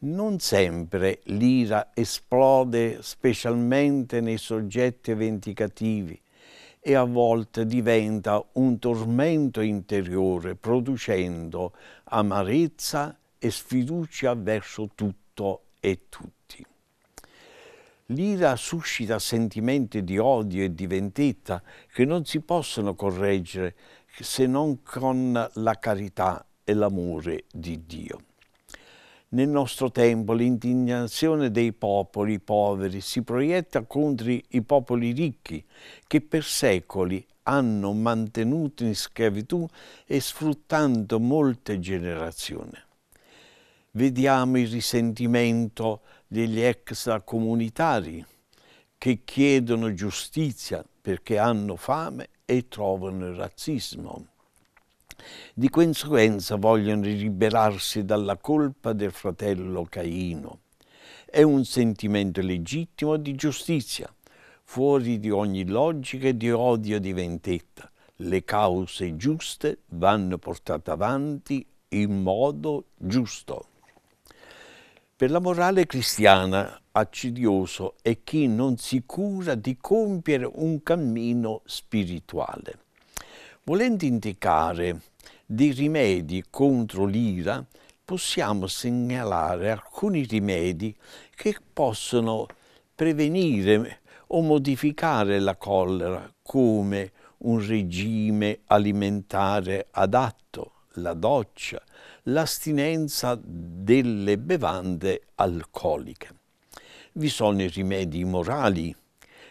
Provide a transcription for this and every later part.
Non sempre l'ira esplode specialmente nei soggetti vendicativi e a volte diventa un tormento interiore producendo amarezza e sfiducia verso tutto e tutti. L'ira suscita sentimenti di odio e di vendetta che non si possono correggere se non con la carità e l'amore di Dio. Nel nostro tempo l'indignazione dei popoli poveri si proietta contro i popoli ricchi che per secoli hanno mantenuto in schiavitù e sfruttando molte generazioni. Vediamo il risentimento degli extracomunitari che chiedono giustizia perché hanno fame e trovano razzismo. Di conseguenza vogliono liberarsi dalla colpa del fratello Caino. È un sentimento legittimo di giustizia, fuori di ogni logica e di odio e di vendetta. Le cause giuste vanno portate avanti in modo giusto. Per la morale cristiana accidioso è chi non si cura di compiere un cammino spirituale. Volendo indicare dei rimedi contro l'ira, possiamo segnalare alcuni rimedi che possono prevenire o modificare la collera come un regime alimentare adatto, la doccia, l'astinenza delle bevande alcoliche vi sono i rimedi morali.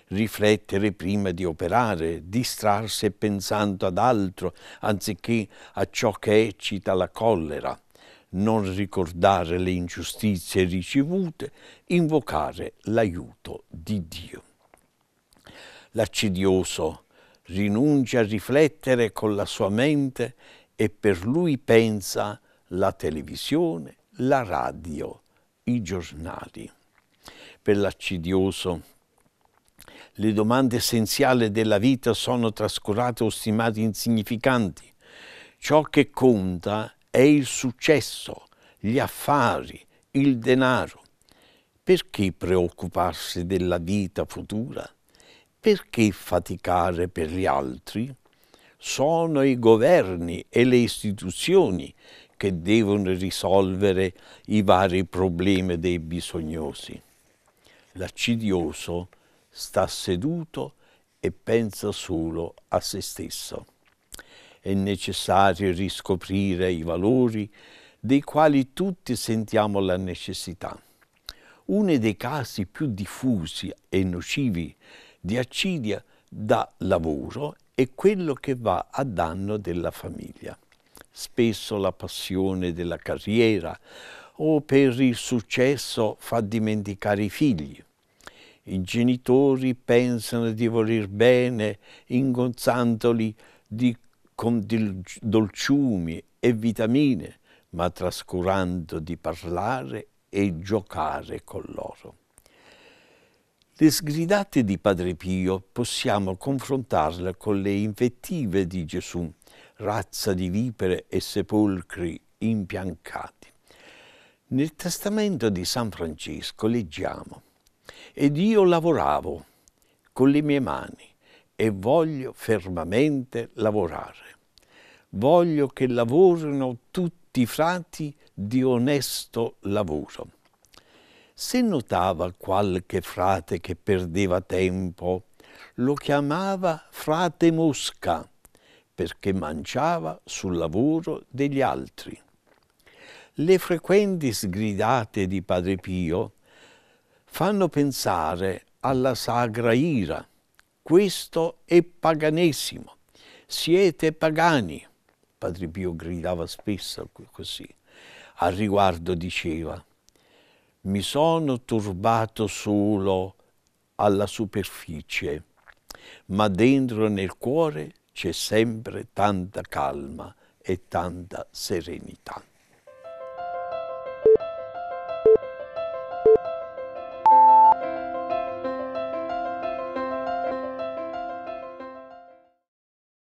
Riflettere prima di operare, distrarsi pensando ad altro anziché a ciò che eccita la collera, non ricordare le ingiustizie ricevute, invocare l'aiuto di Dio. L'accidioso rinuncia a riflettere con la sua mente e per lui pensa la televisione, la radio, i giornali per l'accidioso. Le domande essenziali della vita sono trascurate o stimate insignificanti. Ciò che conta è il successo, gli affari, il denaro. Perché preoccuparsi della vita futura? Perché faticare per gli altri? Sono i governi e le istituzioni che devono risolvere i vari problemi dei bisognosi l'accidioso sta seduto e pensa solo a se stesso. È necessario riscoprire i valori dei quali tutti sentiamo la necessità. Uno dei casi più diffusi e nocivi di accidia da lavoro è quello che va a danno della famiglia. Spesso la passione della carriera o per il successo fa dimenticare i figli i genitori pensano di voler bene, ingonzandoli di, con dolciumi e vitamine, ma trascurando di parlare e giocare con loro. Le sgridate di Padre Pio possiamo confrontarle con le invettive di Gesù, razza di vipere e sepolcri impiancati. Nel testamento di San Francesco leggiamo ed io lavoravo con le mie mani e voglio fermamente lavorare. Voglio che lavorino tutti i frati di onesto lavoro. Se notava qualche frate che perdeva tempo, lo chiamava frate mosca, perché mangiava sul lavoro degli altri. Le frequenti sgridate di Padre Pio fanno pensare alla sagra ira. Questo è paganesimo. Siete pagani. Padre Pio gridava spesso così. Al riguardo diceva, mi sono turbato solo alla superficie, ma dentro nel cuore c'è sempre tanta calma e tanta serenità.